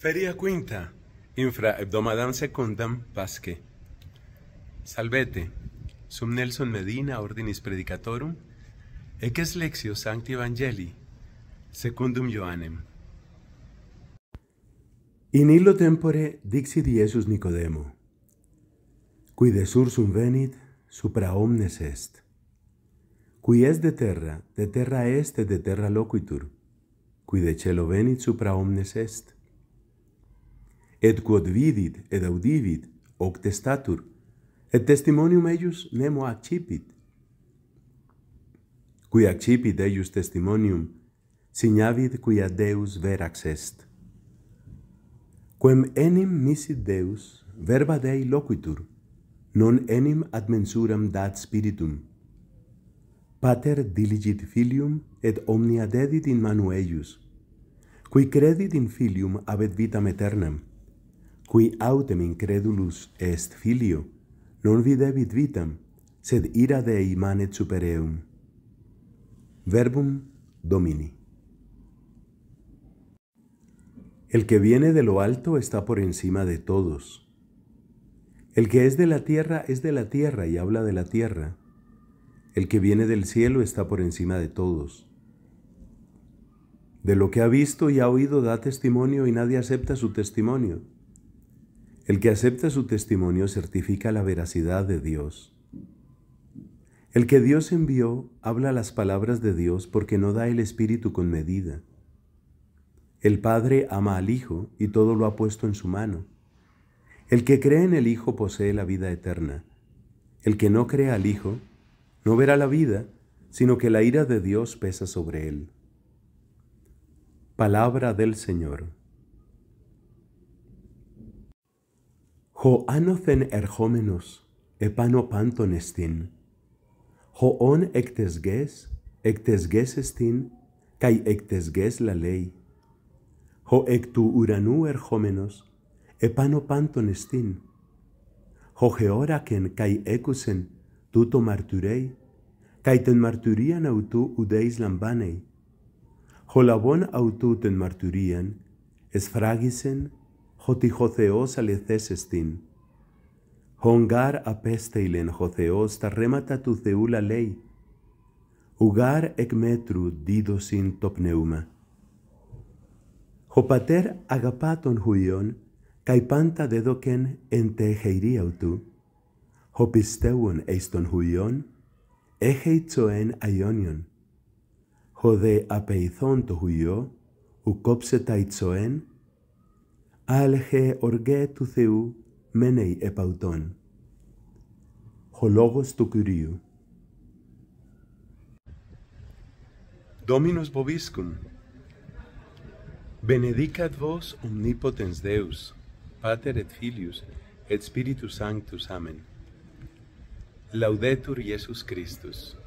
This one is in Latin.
Feria quinta, infra hebdomadam secundam, pasque. Salvete, sum Nelson Medina, ordinis predicatorum, ec lexio sancti evangelii, secundum Ioannem. In illo tempore dixit Iesus Nicodemo, cui de sursum venit, supra omnes est. Cui es de terra, de terra est et de terra loquitur, cui de celo venit, supra omnes est et quod vidit et audivit hoc testatur, et testimonium eius nemo accipit. Qui accipit eius testimonium, signavit quia Deus verax est. Quem enim misit Deus, verba Dei loquitur, non enim ad mensuram dat spiritum. Pater diligit filium et omnia dedit in manu eius, qui credit in filium abet vitam aeternam, qui autem incredulus est filio, non videbit vitam, sed ira Dei manet super Verbum Domini. El que viene de lo alto está por encima de todos. El que es de la tierra es de la tierra y habla de la tierra. El que viene del cielo está por encima de todos. De lo que ha visto y ha oído da testimonio y nadie acepta su testimonio. El que acepta su testimonio certifica la veracidad de Dios. El que Dios envió habla las palabras de Dios porque no da el Espíritu con medida. El Padre ama al Hijo y todo lo ha puesto en su mano. El que cree en el Hijo posee la vida eterna. El que no cree al Hijo no verá la vida, sino que la ira de Dios pesa sobre él. Palabra del Señor. ho anothen erchomenos epano panton estin ho on ektes ges ektes ges estin kai ektes ges la lei ho ectu uranu erchomenos epano panton estin ho geora ken kai ekusen touto martyrei, kai ten marturia na outou ou lambanei ho labon outou ten marturian esfragisen fragisen ότι ο Θεός στὴν. εστίν. Χονγάρ απέστειλεν ο Θεός τα ρέματα του Θεού λαλεί. Ουγάρ εκ μέτρου δίδωσιν το πνεύμα. Ο πατέρ αγαπά τον χουιών, καί πάντα δέδοκεν εν τε χειρία του. Ο πιστεύων εις τον χουιών, έχει τσοέν αιώνιον. Ο δε το χουιό, ου κόψε τα ιτσοέν, άλεχε οργέ του Θεού μένει επαουτών. Ο του Κυρίου. Dominus boviscum Benedicat vos omnipotens Deus, Pater et Filius et Spiritus Sanctus. Amen. Laudetur Jesus Christus.